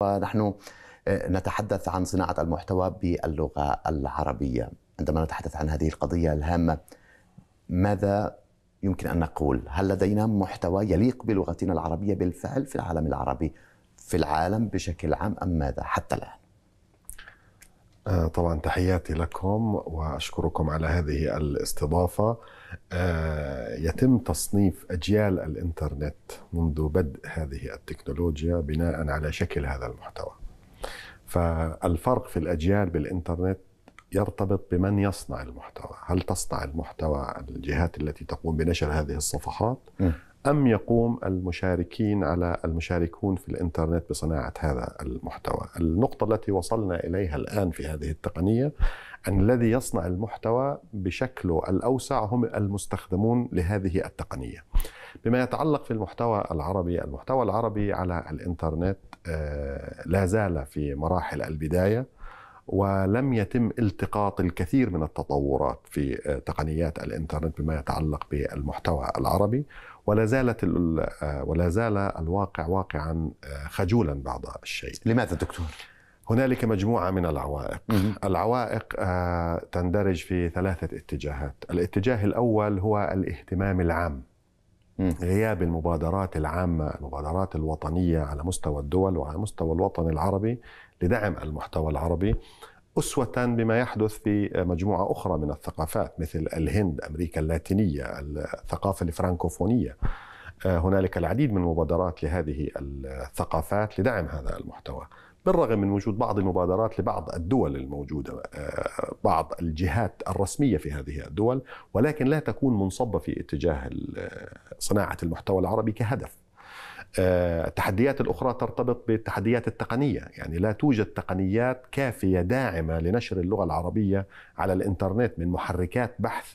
ونحن آه، نتحدث عن صناعة المحتوى باللغة العربية عندما نتحدث عن هذه القضية الهامة ماذا يمكن أن نقول هل لدينا محتوى يليق بلغتنا العربية بالفعل في العالم العربي في العالم بشكل عام أم ماذا حتى الآن آه، طبعا تحياتي لكم واشكركم على هذه الاستضافه آه، يتم تصنيف اجيال الانترنت منذ بدء هذه التكنولوجيا بناء على شكل هذا المحتوى فالفرق في الاجيال بالانترنت يرتبط بمن يصنع المحتوى هل تصنع المحتوى الجهات التي تقوم بنشر هذه الصفحات أم يقوم المشاركين على المشاركون في الإنترنت بصناعة هذا المحتوى النقطة التي وصلنا إليها الآن في هذه التقنية أن الذي يصنع المحتوى بشكله الأوسع هم المستخدمون لهذه التقنية بما يتعلق في المحتوى العربي المحتوى العربي على الإنترنت آه، لا زال في مراحل البدايه ولم يتم التقاط الكثير من التطورات في آه، تقنيات الانترنت بما يتعلق بالمحتوى العربي ولا زالت آه، ولا زال الواقع واقعا آه، خجولا بعض الشيء لماذا دكتور؟ هنالك مجموعة من العوائق العوائق آه، تندرج في ثلاثة اتجاهات الاتجاه الأول هو الاهتمام العام غياب المبادرات العامة المبادرات الوطنية على مستوى الدول وعلى مستوى الوطن العربي لدعم المحتوى العربي أسوة بما يحدث في مجموعة أخرى من الثقافات مثل الهند أمريكا اللاتينية الثقافة الفرانكوفونية آه، هنالك العديد من المبادرات لهذه الثقافات لدعم هذا المحتوى بالرغم من وجود بعض المبادرات لبعض الدول الموجوده آه، بعض الجهات الرسميه في هذه الدول ولكن لا تكون منصبه في اتجاه صناعه المحتوى العربي كهدف آه، التحديات الأخرى ترتبط بالتحديات التقنية يعني لا توجد تقنيات كافية داعمة لنشر اللغة العربية على الإنترنت من محركات بحث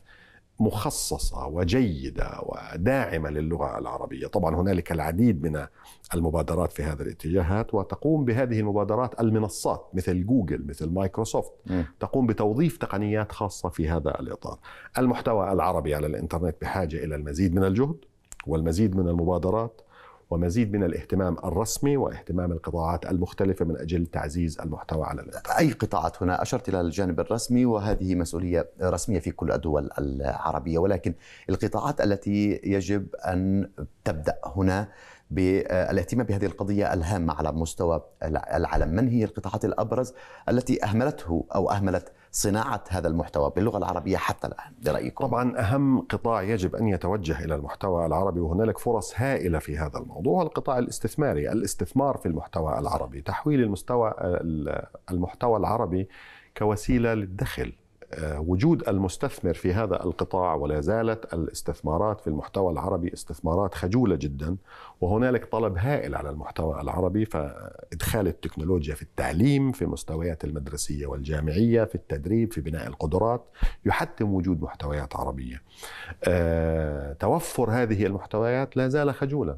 مخصصة وجيدة وداعمة للغة العربية طبعا هنالك العديد من المبادرات في هذا الاتجاهات وتقوم بهذه المبادرات المنصات مثل جوجل مثل مايكروسوفت م. تقوم بتوظيف تقنيات خاصة في هذا الإطار المحتوى العربي على الإنترنت بحاجة إلى المزيد من الجهد والمزيد من المبادرات ومزيد من الاهتمام الرسمي واهتمام القطاعات المختلفة من أجل تعزيز المحتوى على الإنترنت أي قطاعات هنا أشرت إلى الجانب الرسمي وهذه مسؤولية رسمية في كل الدول العربية ولكن القطاعات التي يجب أن تبدأ هنا بالاهتمام بهذه القضية الهامة على مستوى العالم من هي القطاعات الأبرز التي أهملته أو أهملت صناعه هذا المحتوى باللغه العربيه حتى الان برايكم؟ طبعا اهم قطاع يجب ان يتوجه الى المحتوى العربي وهنالك فرص هائله في هذا الموضوع القطاع الاستثماري، الاستثمار في المحتوى العربي، تحويل المستوى المحتوى العربي كوسيله للدخل آه، وجود المستثمر في هذا القطاع ولا زالت الاستثمارات في المحتوى العربي استثمارات خجوله جدا وهنالك طلب هائل على المحتوى العربي فادخال التكنولوجيا في التعليم في مستويات المدرسيه والجامعيه في التدريب في بناء القدرات يحتم وجود محتويات عربيه. آه، توفر هذه المحتويات لا زال خجولا.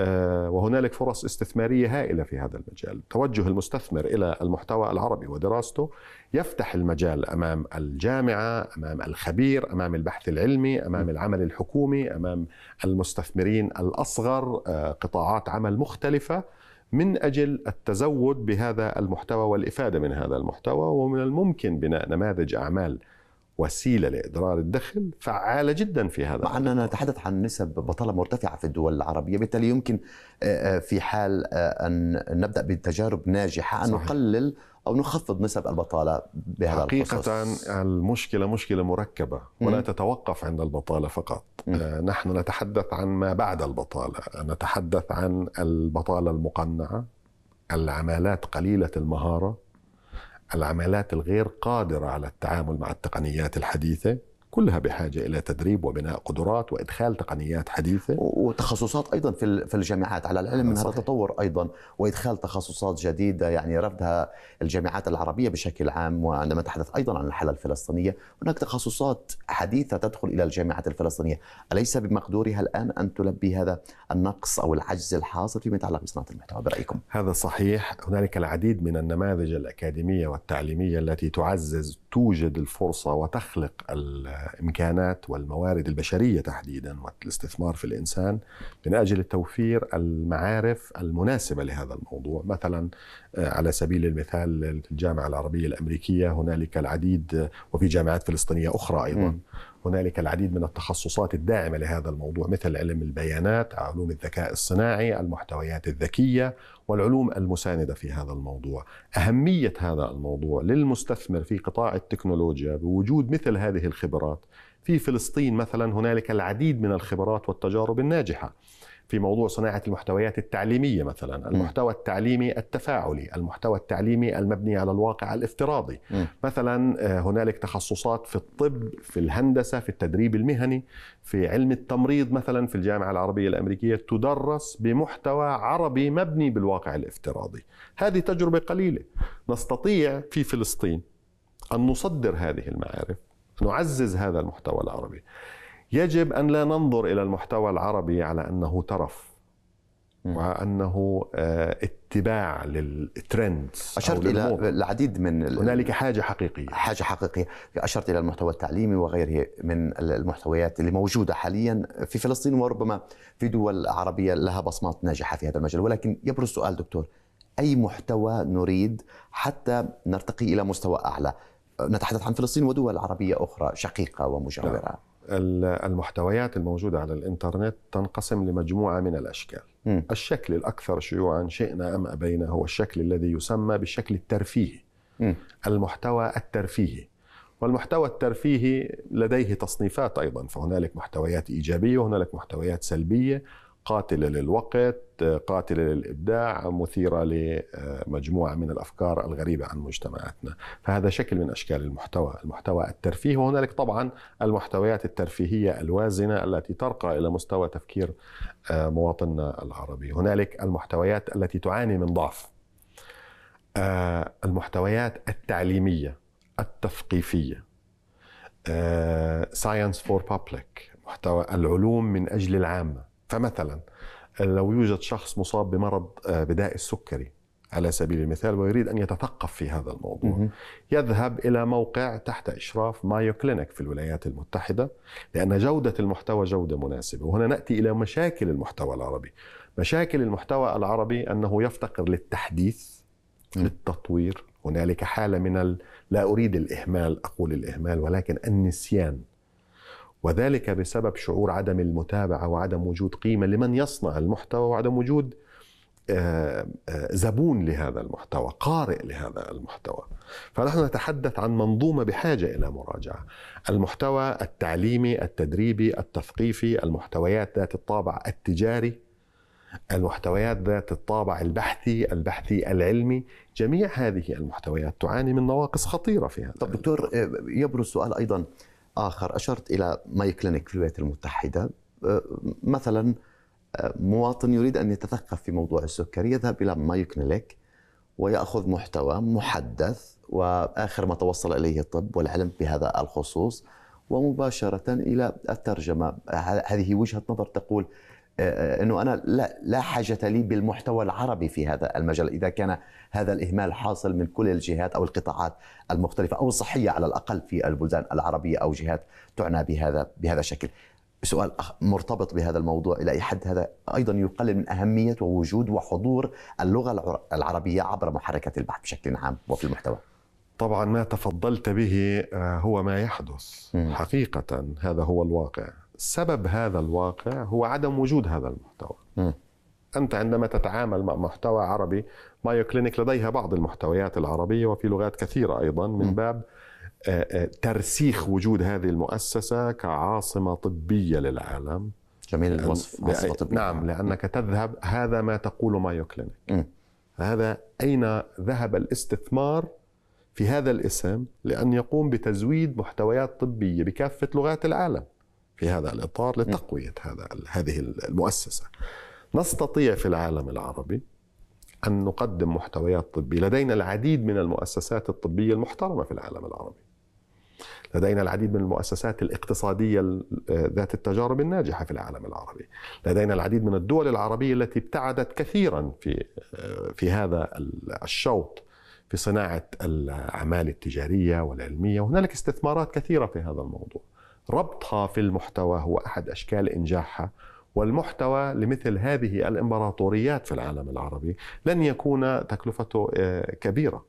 آه، وهنالك فرص استثمارية هائلة في هذا المجال توجه المستثمر إلى المحتوى العربي ودراسته يفتح المجال أمام الجامعة أمام الخبير أمام البحث العلمي أمام العمل الحكومي أمام المستثمرين الأصغر آه، قطاعات عمل مختلفة من اجل التزود بهذا المحتوى والافاده من هذا المحتوى ومن الممكن بناء نماذج اعمال وسيلة لإدرار الدخل فعالة جدا في هذا مع أننا نتحدث عن نسب بطالة مرتفعة في الدول العربية بالتالي يمكن آه، آه، في حال آه، أن نبدأ بتجارب ناجحة أن نقلل أو نخفض نسب البطالة بهذا حقيقة القصص. المشكلة مشكلة مركبة ولا م. تتوقف عند البطالة فقط م. نحن نتحدث عن ما بعد البطالة نتحدث عن البطالة المقنعة العمالات قليلة المهارة العمالات الغير قادرة على التعامل مع التقنيات الحديثة كلها بحاجة إلى تدريب وبناء قدرات وإدخال تقنيات حديثة وتخصصات أيضا في الجامعات على العلم من هذا التطور أيضا وإدخال تخصصات جديدة يعني رفضها الجامعات العربية بشكل عام وعندما تحدث أيضا عن الحالة الفلسطينية هناك تخصصات حديثة تدخل إلى الجامعات الفلسطينية أليس بمقدورها الآن أن تلبي هذا النقص أو العجز الحاصل فيما يتعلق بصناعة المحتوى برأيكم؟ هذا صحيح هنالك العديد من النماذج الأكاديمية والتعليمية التي تعزز توجد الفرصة وتخلق ال الامكانات والموارد البشريه تحديدا والاستثمار في الانسان من اجل توفير المعارف المناسبه لهذا الموضوع، مثلا آه، على سبيل المثال الجامعه العربيه الامريكيه هنالك العديد وفي جامعات فلسطينيه اخرى ايضا هنالك العديد من التخصصات الداعمه لهذا الموضوع مثل علم البيانات، علوم الذكاء الصناعي، المحتويات الذكيه والعلوم المسانده في هذا الموضوع. اهميه هذا الموضوع للمستثمر في قطاع التكنولوجيا بوجود مثل هذه الخبرات في فلسطين مثلا هنالك العديد من الخبرات والتجارب الناجحه. في موضوع صناعه المحتويات التعليميه مثلا، المحتوى التعليمي التفاعلي، المحتوى التعليمي المبني على الواقع الافتراضي. مثلا آه، هنالك تخصصات في الطب، في الهندسه، في التدريب المهني، في علم التمريض مثلا في الجامعه العربيه الامريكيه تدرس بمحتوى عربي مبني بالواقع الافتراضي. هذه تجربه قليله. نستطيع في فلسطين ان نصدر هذه المعارف، نعزز هذا المحتوى العربي. يجب ان لا ننظر الى المحتوى العربي على انه ترف وانه آه، اتباع للترندز اشرت الى العديد من هنالك حاجه حقيقيه حاجه حقيقيه اشرت الى المحتوى التعليمي وغيره من المحتويات اللي موجوده حاليا في فلسطين وربما في دول عربيه لها بصمات ناجحه في هذا المجال ولكن يبرز سؤال دكتور اي محتوى نريد حتى نرتقي الى مستوى اعلى نتحدث عن فلسطين ودول عربيه اخرى شقيقه ومجاوره نعم. المحتويات الموجودة على الإنترنت تنقسم لمجموعة من الأشكال م. الشكل الأكثر شيوعا شئنا أم أبينا هو الشكل الذي يسمى بالشكل الترفيهي م. المحتوى الترفيهي والمحتوى الترفيهي لديه تصنيفات أيضا فهنالك محتويات إيجابية وهنالك محتويات سلبية قاتله للوقت قاتله للابداع مثيره لمجموعه من الافكار الغريبه عن مجتمعاتنا فهذا شكل من اشكال المحتوى المحتوى الترفيه وهنالك طبعا المحتويات الترفيهيه الوازنه التي ترقى الى مستوى تفكير آه، مواطننا العربي هنالك المحتويات التي تعاني من ضعف آه، المحتويات التعليميه التثقيفيه ساينس فور بابليك محتوى العلوم من اجل العامه فمثلا لو يوجد شخص مصاب بمرض آه، بداء السكري على سبيل المثال ويريد ان يتثقف في هذا الموضوع يذهب الى موقع تحت اشراف مايو كلينيك في الولايات المتحده لان جوده المحتوى جوده مناسبه وهنا ناتي الى مشاكل المحتوى العربي مشاكل المحتوى العربي انه يفتقر للتحديث للتطوير هنالك حاله من لا اريد الاهمال اقول الاهمال ولكن النسيان وذلك بسبب شعور عدم المتابعه وعدم وجود قيمه لمن يصنع المحتوى وعدم وجود آه، آه، زبون لهذا المحتوى قارئ لهذا المحتوى فنحن نتحدث عن منظومه بحاجه الى مراجعه المحتوى التعليمي التدريبي التثقيفي المحتويات ذات الطابع التجاري المحتويات ذات الطابع البحثي البحثي العلمي جميع هذه المحتويات تعاني من نواقص خطيره في هذا طب دكتور آه، يبرز سؤال ايضا آخر أشرت إلى ماي كلينيك في الولايات المتحدة أه، مثلا أه، مواطن يريد أن يتثقف في موضوع السكري يذهب إلى ماي كلينيك ويأخذ محتوى محدث وآخر ما توصل إليه الطب والعلم بهذا الخصوص ومباشرة إلى الترجمة هذه وجهة نظر تقول آه، آه، انه انا لا لا حاجه لي بالمحتوى العربي في هذا المجال اذا كان هذا الاهمال حاصل من كل الجهات او القطاعات المختلفه او الصحيه على الاقل في البلدان العربيه او جهات تعنى بهذا بهذا الشكل. سؤال مرتبط بهذا الموضوع الى اي حد هذا ايضا يقلل من اهميه ووجود وحضور اللغه العربيه عبر محركات البحث بشكل عام وفي المحتوى. طبعا ما تفضلت به آه، هو ما يحدث حقيقه هذا هو الواقع سبب هذا الواقع هو عدم وجود هذا المحتوى م. أنت عندما تتعامل مع محتوى عربي مايو كلينيك لديها بعض المحتويات العربية وفي لغات كثيرة أيضا من باب آه، آه، ترسيخ وجود هذه المؤسسة كعاصمة طبية للعالم جميل الوصف عاصمة طبية نعم لأنك تذهب هذا ما تقول مايو كلينيك م. هذا أين ذهب الاستثمار في هذا الاسم لأن يقوم بتزويد محتويات طبية بكافة لغات العالم في هذا الإطار نعم. لتقوية هذا هذه المؤسسة نستطيع في العالم العربي أن نقدم محتويات طبية لدينا العديد من المؤسسات الطبية المحترمة في العالم العربي لدينا العديد من المؤسسات الاقتصادية آه، ذات التجارب الناجحة في العالم العربي لدينا العديد من الدول العربية التي ابتعدت كثيرا في, آه، في هذا الشوط في صناعة الأعمال التجارية والعلمية وهنالك استثمارات كثيرة في هذا الموضوع ربطها في المحتوى هو احد اشكال انجاحها والمحتوى لمثل هذه الامبراطوريات في العالم العربي لن يكون تكلفته آه، كبيره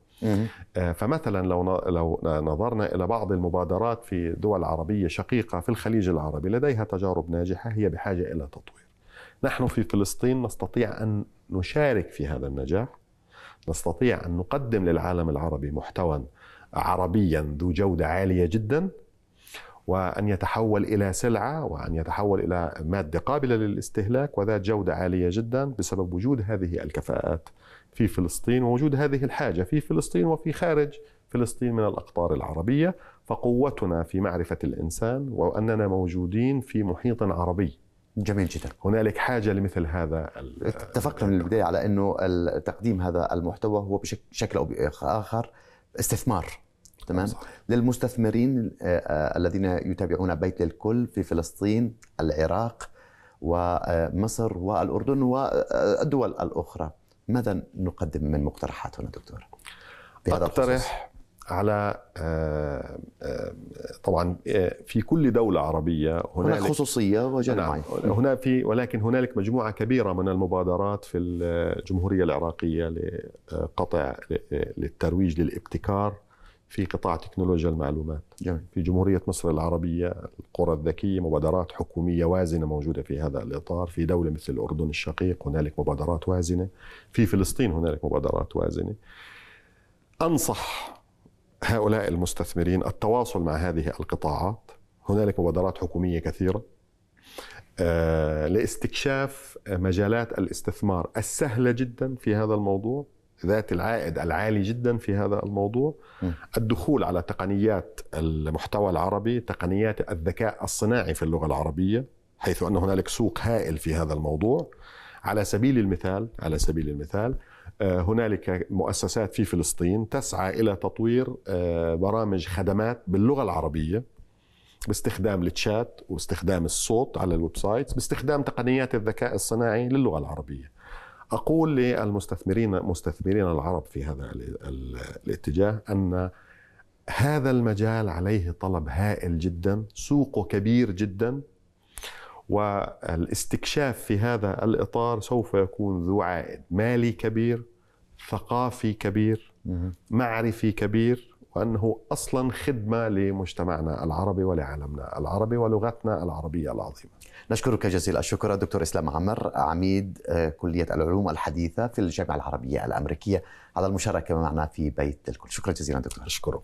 آه، فمثلا لو لو نظرنا الى بعض المبادرات في دول عربيه شقيقه في الخليج العربي لديها تجارب ناجحه هي بحاجه الى تطوير. نحن في فلسطين نستطيع ان نشارك في هذا النجاح. نستطيع ان نقدم للعالم العربي محتوى عربيا ذو جوده عاليه جدا وأن يتحول إلى سلعة وأن يتحول إلى مادة قابلة للاستهلاك وذات جودة عالية جدا بسبب وجود هذه الكفاءات في فلسطين ووجود هذه الحاجة في فلسطين وفي خارج فلسطين من الأقطار العربية فقوتنا في معرفة الإنسان وأننا موجودين في محيط عربي جميل جدا هنالك حاجة لمثل هذا اتفقنا من البداية على أنه تقديم هذا المحتوى هو بشكل أو بآخر استثمار تمام نعم، صح. للمستثمرين آه، آه، الذين يتابعون بيت الكل في فلسطين العراق ومصر آه، والاردن والدول الاخرى ماذا نقدم من مقترحاتنا دكتور اقترح على طبعا في كل دولة عربية هناك, هناك خصوصية وجماعية نعم، هنا في ولكن هنالك مجموعة كبيرة من المبادرات في الجمهورية العراقية لقطع للترويج للابتكار في قطاع تكنولوجيا المعلومات جميل. في جمهورية مصر العربية القرى الذكية مبادرات حكومية وازنة موجودة في هذا الإطار في دولة مثل الأردن الشقيق هنالك مبادرات وازنة في فلسطين هنالك مبادرات وازنة أنصح هؤلاء المستثمرين التواصل مع هذه القطاعات هنالك مبادرات حكومية كثيرة آه، لاستكشاف مجالات الاستثمار السهلة جدا في هذا الموضوع ذات العائد العالي جدا في هذا الموضوع الدخول على تقنيات المحتوى العربي تقنيات الذكاء الصناعي في اللغة العربية حيث أن هنالك سوق هائل في هذا الموضوع على سبيل المثال على سبيل المثال آه، هنالك مؤسسات في فلسطين تسعى الى تطوير آه، برامج خدمات باللغه العربيه باستخدام التشات واستخدام الصوت على الويب سايت باستخدام تقنيات الذكاء الصناعي للغه العربيه اقول للمستثمرين مستثمرين العرب في هذا الاتجاه ان هذا المجال عليه طلب هائل جدا سوقه كبير جدا والاستكشاف في هذا الاطار سوف يكون ذو عائد مالي كبير ثقافي كبير معرفي كبير وأنه أصلا خدمة لمجتمعنا العربي ولعالمنا العربي ولغتنا العربية العظيمة نشكرك جزيل الشكر دكتور إسلام عمر عميد آه، كلية العلوم الحديثة في الجامعة العربية الأمريكية على المشاركة معنا في بيت الكل شكرا جزيلا دكتور أشكرك